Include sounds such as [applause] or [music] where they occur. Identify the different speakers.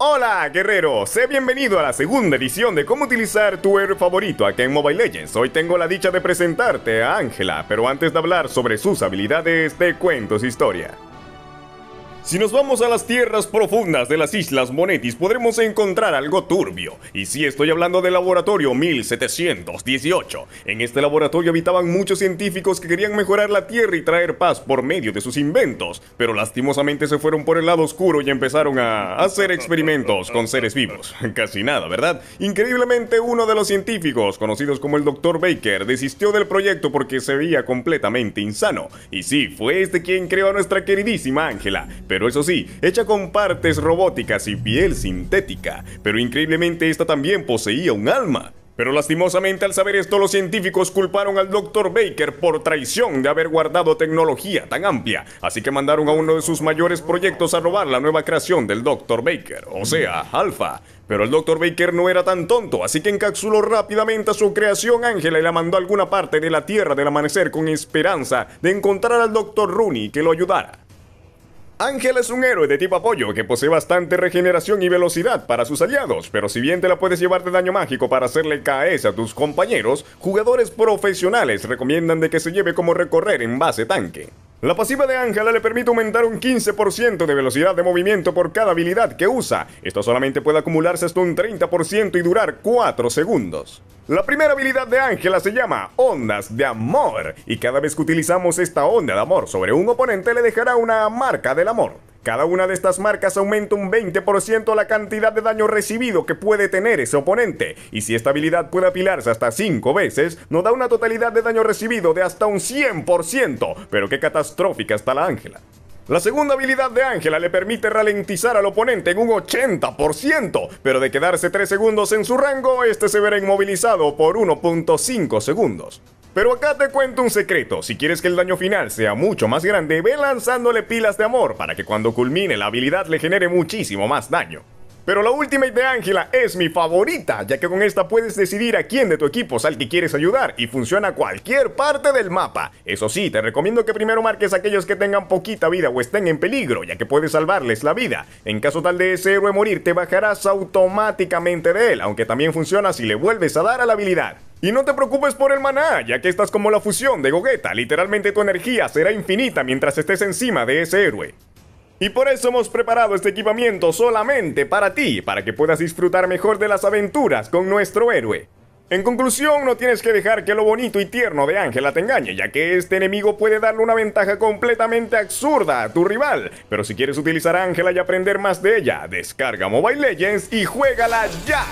Speaker 1: Hola guerrero, sé bienvenido a la segunda edición de cómo utilizar tu héroe favorito aquí en Mobile Legends. Hoy tengo la dicha de presentarte a Ángela, pero antes de hablar sobre sus habilidades te cuento su historia. Si nos vamos a las tierras profundas de las Islas Monetis, podremos encontrar algo turbio. Y sí, estoy hablando del laboratorio 1718. En este laboratorio habitaban muchos científicos que querían mejorar la Tierra y traer paz por medio de sus inventos, pero lastimosamente se fueron por el lado oscuro y empezaron a hacer experimentos con seres vivos. [laughs] Casi nada, ¿verdad? Increíblemente, uno de los científicos, conocidos como el Dr. Baker, desistió del proyecto porque se veía completamente insano. Y sí, fue este quien creó a nuestra queridísima Ángela, pero eso sí, hecha con partes robóticas y piel sintética. Pero increíblemente esta también poseía un alma. Pero lastimosamente al saber esto los científicos culparon al Dr. Baker por traición de haber guardado tecnología tan amplia, así que mandaron a uno de sus mayores proyectos a robar la nueva creación del Dr. Baker, o sea, Alpha. Pero el Dr. Baker no era tan tonto, así que encapsuló rápidamente a su creación Ángela y la mandó a alguna parte de la Tierra del Amanecer con esperanza de encontrar al Dr. Rooney que lo ayudara. Ángela es un héroe de tipo apoyo que posee bastante regeneración y velocidad para sus aliados, pero si bien te la puedes llevar de daño mágico para hacerle KS a tus compañeros, jugadores profesionales recomiendan de que se lleve como recorrer en base tanque. La pasiva de Ángela le permite aumentar un 15% de velocidad de movimiento por cada habilidad que usa. Esto solamente puede acumularse hasta un 30% y durar 4 segundos. La primera habilidad de Ángela se llama Ondas de Amor y cada vez que utilizamos esta onda de amor sobre un oponente le dejará una marca del amor. Cada una de estas marcas aumenta un 20% la cantidad de daño recibido que puede tener ese oponente, y si esta habilidad puede apilarse hasta 5 veces, nos da una totalidad de daño recibido de hasta un 100%, pero qué catastrófica está la Ángela. La segunda habilidad de Ángela le permite ralentizar al oponente en un 80%, pero de quedarse 3 segundos en su rango, este se verá inmovilizado por 1.5 segundos. Pero acá te cuento un secreto, si quieres que el daño final sea mucho más grande, ve lanzándole pilas de amor para que cuando culmine la habilidad le genere muchísimo más daño. Pero la última de Ángela es mi favorita, ya que con esta puedes decidir a quién de tu equipo es al que quieres ayudar y funciona a cualquier parte del mapa. Eso sí, te recomiendo que primero marques a aquellos que tengan poquita vida o estén en peligro, ya que puedes salvarles la vida. En caso tal de ese héroe morir, te bajarás automáticamente de él, aunque también funciona si le vuelves a dar a la habilidad. Y no te preocupes por el maná, ya que estás como la fusión de Gogeta, literalmente tu energía será infinita mientras estés encima de ese héroe. Y por eso hemos preparado este equipamiento solamente para ti, para que puedas disfrutar mejor de las aventuras con nuestro héroe. En conclusión, no tienes que dejar que lo bonito y tierno de Ángela te engañe, ya que este enemigo puede darle una ventaja completamente absurda a tu rival. Pero si quieres utilizar a Ángela y aprender más de ella, descarga Mobile Legends y juégala ya.